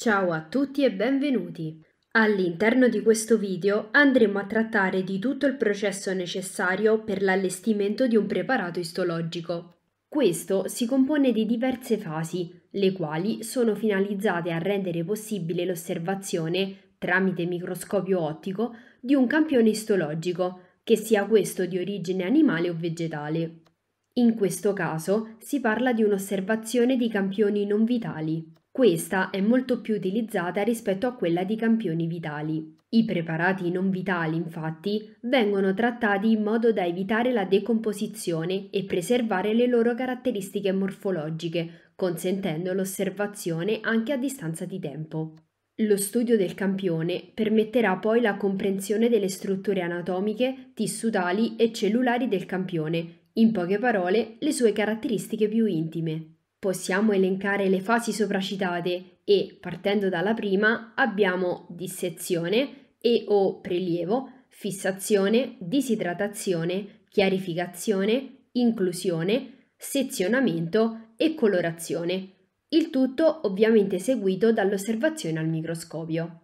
Ciao a tutti e benvenuti! All'interno di questo video andremo a trattare di tutto il processo necessario per l'allestimento di un preparato istologico. Questo si compone di diverse fasi, le quali sono finalizzate a rendere possibile l'osservazione, tramite microscopio ottico, di un campione istologico, che sia questo di origine animale o vegetale. In questo caso si parla di un'osservazione di campioni non vitali. Questa è molto più utilizzata rispetto a quella di campioni vitali. I preparati non vitali, infatti, vengono trattati in modo da evitare la decomposizione e preservare le loro caratteristiche morfologiche, consentendo l'osservazione anche a distanza di tempo. Lo studio del campione permetterà poi la comprensione delle strutture anatomiche, tissutali e cellulari del campione, in poche parole le sue caratteristiche più intime. Possiamo elencare le fasi sopracitate e, partendo dalla prima, abbiamo dissezione e o prelievo, fissazione, disidratazione, chiarificazione, inclusione, sezionamento e colorazione. Il tutto ovviamente seguito dall'osservazione al microscopio.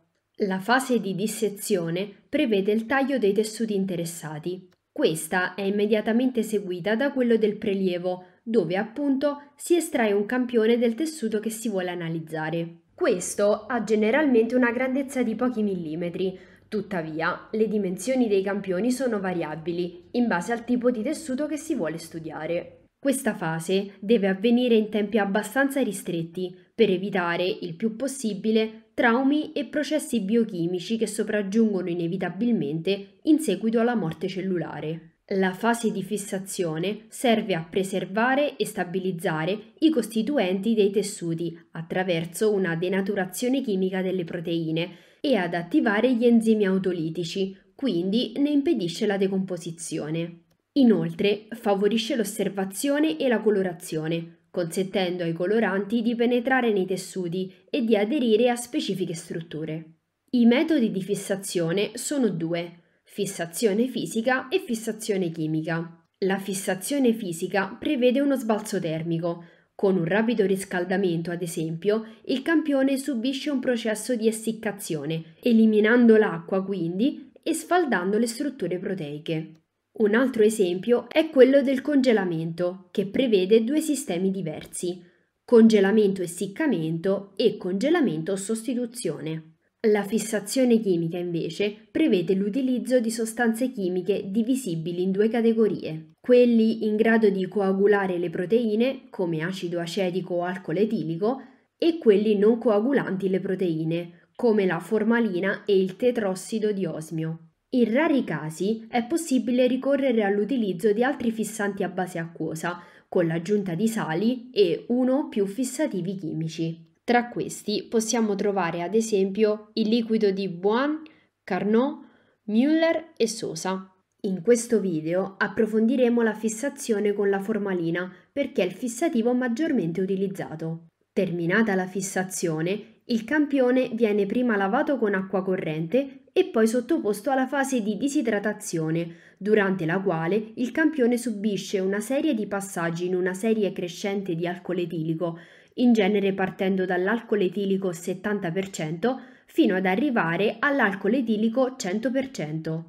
La fase di dissezione prevede il taglio dei tessuti interessati. Questa è immediatamente seguita da quello del prelievo, dove appunto si estrae un campione del tessuto che si vuole analizzare. Questo ha generalmente una grandezza di pochi millimetri, tuttavia le dimensioni dei campioni sono variabili in base al tipo di tessuto che si vuole studiare. Questa fase deve avvenire in tempi abbastanza ristretti per evitare il più possibile traumi e processi biochimici che sopraggiungono inevitabilmente in seguito alla morte cellulare. La fase di fissazione serve a preservare e stabilizzare i costituenti dei tessuti attraverso una denaturazione chimica delle proteine e ad attivare gli enzimi autolitici, quindi ne impedisce la decomposizione. Inoltre favorisce l'osservazione e la colorazione, consentendo ai coloranti di penetrare nei tessuti e di aderire a specifiche strutture. I metodi di fissazione sono due, fissazione fisica e fissazione chimica. La fissazione fisica prevede uno sbalzo termico. Con un rapido riscaldamento, ad esempio, il campione subisce un processo di essiccazione, eliminando l'acqua quindi e sfaldando le strutture proteiche. Un altro esempio è quello del congelamento, che prevede due sistemi diversi, congelamento essiccamento e congelamento sostituzione. La fissazione chimica invece prevede l'utilizzo di sostanze chimiche divisibili in due categorie, quelli in grado di coagulare le proteine, come acido acetico o alcol etilico, e quelli non coagulanti le proteine, come la formalina e il tetrossido di osmio. In rari casi è possibile ricorrere all'utilizzo di altri fissanti a base acquosa, con l'aggiunta di sali e uno o più fissativi chimici. Tra questi possiamo trovare ad esempio il liquido di Buon, Carnot, Müller e Sosa. In questo video approfondiremo la fissazione con la formalina perché è il fissativo maggiormente utilizzato. Terminata la fissazione, il campione viene prima lavato con acqua corrente e poi sottoposto alla fase di disidratazione, durante la quale il campione subisce una serie di passaggi in una serie crescente di alcol etilico, in genere partendo dall'alcol etilico 70% fino ad arrivare all'alcol etilico 100%.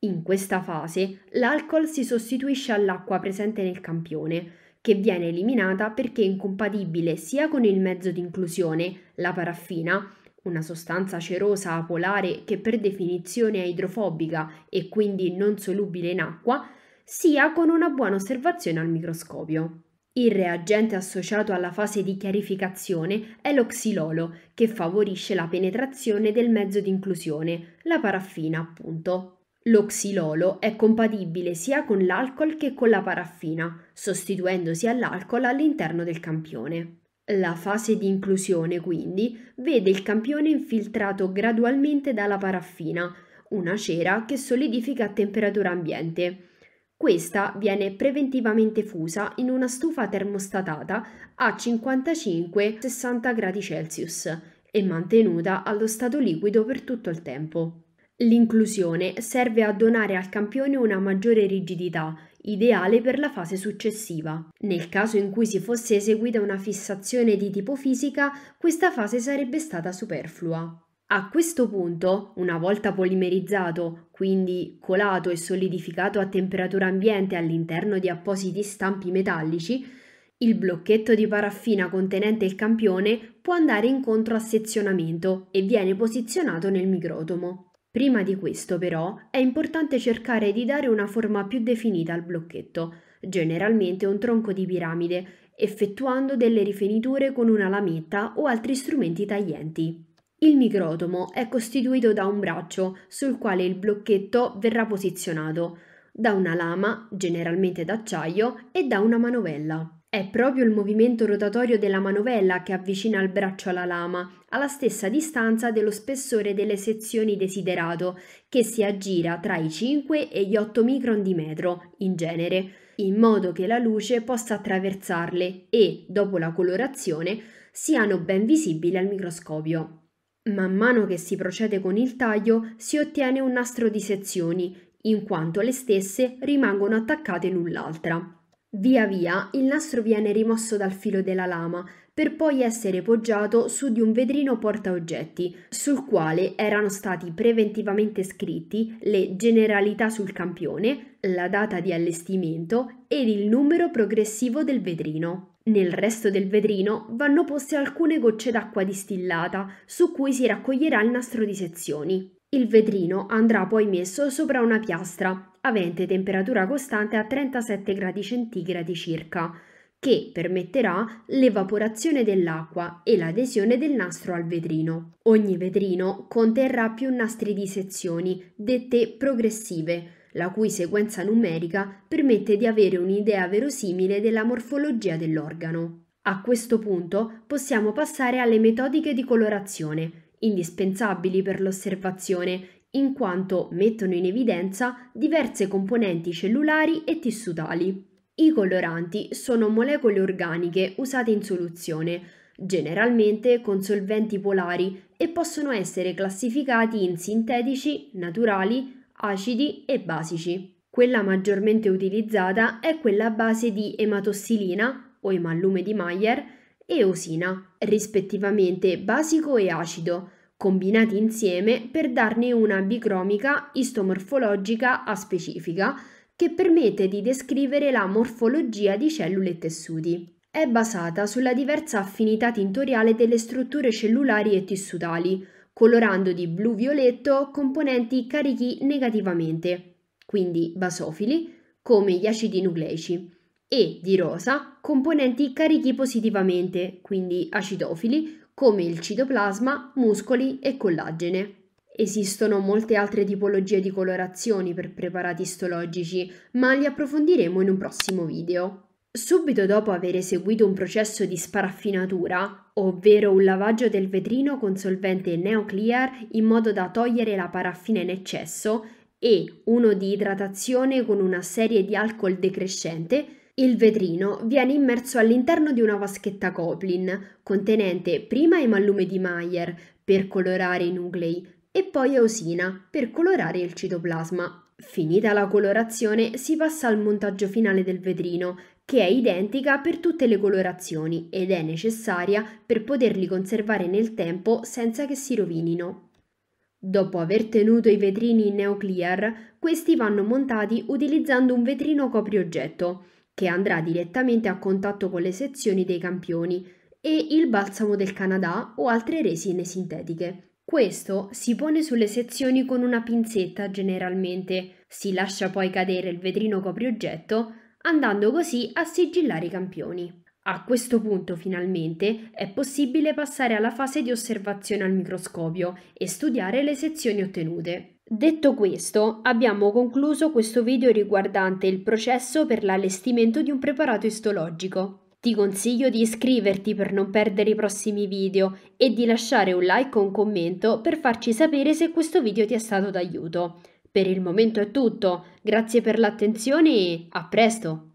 In questa fase l'alcol si sostituisce all'acqua presente nel campione, che viene eliminata perché è incompatibile sia con il mezzo di inclusione, la paraffina, una sostanza cerosa polare che per definizione è idrofobica e quindi non solubile in acqua, sia con una buona osservazione al microscopio. Il reagente associato alla fase di chiarificazione è l'oxilolo, che favorisce la penetrazione del mezzo di inclusione, la paraffina appunto. L'oxilolo è compatibile sia con l'alcol che con la paraffina, sostituendosi all'alcol all'interno del campione. La fase di inclusione, quindi, vede il campione infiltrato gradualmente dalla paraffina, una cera che solidifica a temperatura ambiente. Questa viene preventivamente fusa in una stufa termostatata a 55-60 gradi Celsius e mantenuta allo stato liquido per tutto il tempo. L'inclusione serve a donare al campione una maggiore rigidità ideale per la fase successiva. Nel caso in cui si fosse eseguita una fissazione di tipo fisica, questa fase sarebbe stata superflua. A questo punto, una volta polimerizzato, quindi colato e solidificato a temperatura ambiente all'interno di appositi stampi metallici, il blocchetto di paraffina contenente il campione può andare incontro a sezionamento e viene posizionato nel microtomo. Prima di questo però è importante cercare di dare una forma più definita al blocchetto, generalmente un tronco di piramide, effettuando delle rifiniture con una lametta o altri strumenti taglienti. Il microtomo è costituito da un braccio sul quale il blocchetto verrà posizionato, da una lama, generalmente d'acciaio, e da una manovella. È proprio il movimento rotatorio della manovella che avvicina il braccio alla lama, alla stessa distanza dello spessore delle sezioni desiderato, che si aggira tra i 5 e gli 8 micron di metro, in genere, in modo che la luce possa attraversarle e, dopo la colorazione, siano ben visibili al microscopio. Man mano che si procede con il taglio si ottiene un nastro di sezioni, in quanto le stesse rimangono attaccate l'un l'altra. Via via il nastro viene rimosso dal filo della lama per poi essere poggiato su di un vedrino portaoggetti sul quale erano stati preventivamente scritti le generalità sul campione, la data di allestimento ed il numero progressivo del vetrino. Nel resto del vetrino vanno poste alcune gocce d'acqua distillata su cui si raccoglierà il nastro di sezioni. Il vetrino andrà poi messo sopra una piastra, avente temperatura costante a 37 gradi centigradi circa, che permetterà l'evaporazione dell'acqua e l'adesione del nastro al vetrino. Ogni vetrino conterrà più nastri di sezioni, dette progressive, la cui sequenza numerica permette di avere un'idea verosimile della morfologia dell'organo. A questo punto possiamo passare alle metodiche di colorazione, indispensabili per l'osservazione in quanto mettono in evidenza diverse componenti cellulari e tissutali. I coloranti sono molecole organiche usate in soluzione, generalmente con solventi polari e possono essere classificati in sintetici, naturali, acidi e basici. Quella maggiormente utilizzata è quella a base di ematossilina o emallume di Mayer e osina, rispettivamente basico e acido, combinati insieme per darne una bicromica istomorfologica a specifica che permette di descrivere la morfologia di cellule e tessuti. È basata sulla diversa affinità tintoriale delle strutture cellulari e tessutali, colorando di blu-violetto componenti carichi negativamente, quindi basofili, come gli acidi nucleici e di rosa componenti carichi positivamente, quindi acidofili, come il citoplasma, muscoli e collagene. Esistono molte altre tipologie di colorazioni per preparati istologici, ma li approfondiremo in un prossimo video. Subito dopo aver eseguito un processo di sparaffinatura, ovvero un lavaggio del vetrino con solvente neoclear in modo da togliere la paraffina in eccesso, e uno di idratazione con una serie di alcol decrescente, il vetrino viene immerso all'interno di una vaschetta Coplin, contenente prima emallume di Mayer per colorare i nuclei e poi eosina per colorare il citoplasma. Finita la colorazione si passa al montaggio finale del vetrino, che è identica per tutte le colorazioni ed è necessaria per poterli conservare nel tempo senza che si rovinino. Dopo aver tenuto i vetrini in NeoClear, questi vanno montati utilizzando un vetrino coprioggetto, che andrà direttamente a contatto con le sezioni dei campioni, e il balsamo del Canada o altre resine sintetiche. Questo si pone sulle sezioni con una pinzetta generalmente, si lascia poi cadere il vetrino coprioggetto, andando così a sigillare i campioni. A questo punto finalmente è possibile passare alla fase di osservazione al microscopio e studiare le sezioni ottenute. Detto questo, abbiamo concluso questo video riguardante il processo per l'allestimento di un preparato istologico. Ti consiglio di iscriverti per non perdere i prossimi video e di lasciare un like o un commento per farci sapere se questo video ti è stato d'aiuto. Per il momento è tutto, grazie per l'attenzione e a presto!